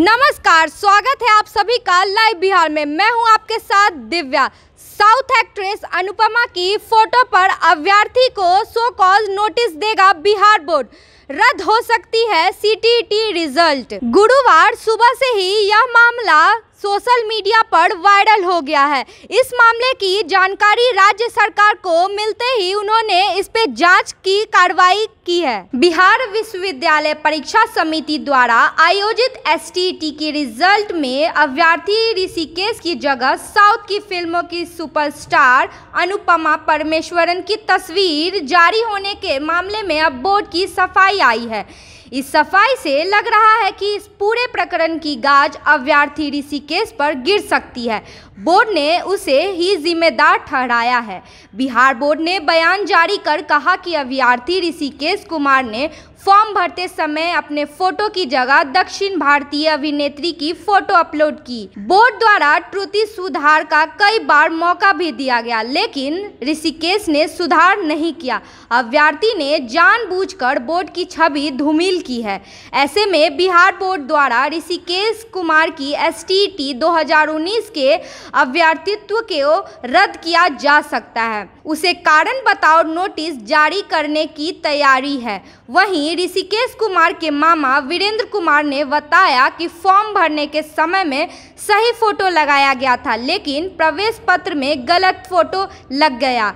नमस्कार स्वागत है आप सभी का लाइव बिहार में मैं हूं आपके साथ दिव्या साउथ एक्ट्रेस अनुपमा की फोटो पर अभ्यर्थी को सो कॉल नोटिस देगा बिहार बोर्ड रद्द हो सकती है सी रिजल्ट गुरुवार सुबह से ही यह मामला सोशल मीडिया पर वायरल हो गया है इस मामले की जानकारी राज्य सरकार को मिलते ही उन्होंने इस पे जांच की कार्रवाई की है बिहार विश्वविद्यालय परीक्षा समिति द्वारा आयोजित एस के रिजल्ट में अभ्यर्थी ऋषिकेश की जगह साउथ की फिल्मों की सुपरस्टार अनुपमा परमेश्वरन की तस्वीर जारी होने के मामले में अब बोर्ड की सफाई आई है इस सफाई से लग रहा है कि इस पूरे प्रकरण की गाज अव्यार्थी ऋषिकेश पर गिर सकती है बोर्ड ने उसे ही जिम्मेदार ठहराया है बिहार बोर्ड ने बयान जारी कर कहा कि अभ्यार्थी ऋषिकेश कुमार ने फॉर्म भरते समय अपने फोटो की जगह दक्षिण भारतीय अभिनेत्री की फोटो अपलोड की बोर्ड द्वारा त्रुटि सुधार का कई बार मौका भी दिया गया लेकिन ऋषिकेश ने सुधार नहीं किया अभ्यर्थी ने जानबूझकर बोर्ड की छवि धूमिल की है ऐसे में बिहार बोर्ड द्वारा ऋषिकेश कुमार की एस टी 2019 के अभ्यर्थित्व को रद्द किया जा सकता है उसे कारण बताओ नोटिस जारी करने की तैयारी है वहीं वहीं ऋषिकेश कुमार के मामा वीरेंद्र कुमार ने बताया कि फॉर्म भरने के समय में सही फोटो लगाया गया था लेकिन प्रवेश पत्र में गलत फोटो लग गया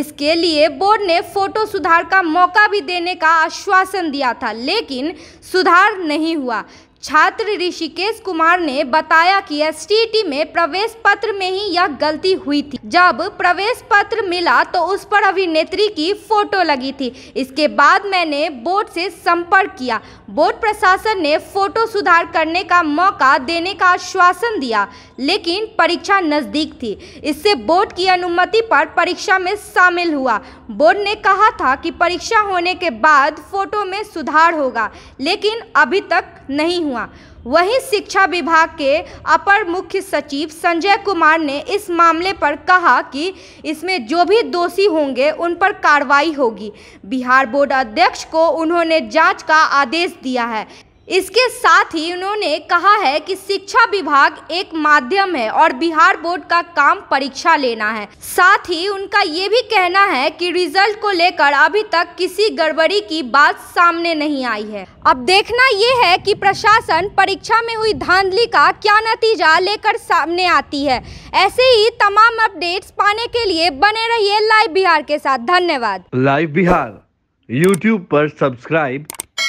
इसके लिए बोर्ड ने फोटो सुधार का मौका भी देने का आश्वासन दिया था लेकिन सुधार नहीं हुआ छात्र ऋषिकेश कुमार ने बताया कि एस में प्रवेश पत्र में ही यह गलती हुई थी जब प्रवेश पत्र मिला तो उस पर अभिनेत्री की फोटो लगी थी इसके बाद मैंने बोर्ड से संपर्क किया बोर्ड प्रशासन ने फोटो सुधार करने का मौका देने का आश्वासन दिया लेकिन परीक्षा नज़दीक थी इससे बोर्ड की अनुमति पर परीक्षा में शामिल हुआ बोर्ड ने कहा था कि परीक्षा होने के बाद फोटो में सुधार होगा लेकिन अभी तक नहीं हुआ वहीं शिक्षा विभाग के अपर मुख्य सचिव संजय कुमार ने इस मामले पर कहा कि इसमें जो भी दोषी होंगे उन पर कार्रवाई होगी बिहार बोर्ड अध्यक्ष को उन्होंने जांच का आदेश दिया है इसके साथ ही उन्होंने कहा है कि शिक्षा विभाग एक माध्यम है और बिहार बोर्ड का काम परीक्षा लेना है साथ ही उनका ये भी कहना है कि रिजल्ट को लेकर अभी तक किसी गड़बड़ी की बात सामने नहीं आई है अब देखना ये है कि प्रशासन परीक्षा में हुई धांधली का क्या नतीजा लेकर सामने आती है ऐसे ही तमाम अपडेट्स पाने के लिए बने रहिए लाइव बिहार के साथ धन्यवाद लाइव बिहार यूट्यूब पर सब्सक्राइब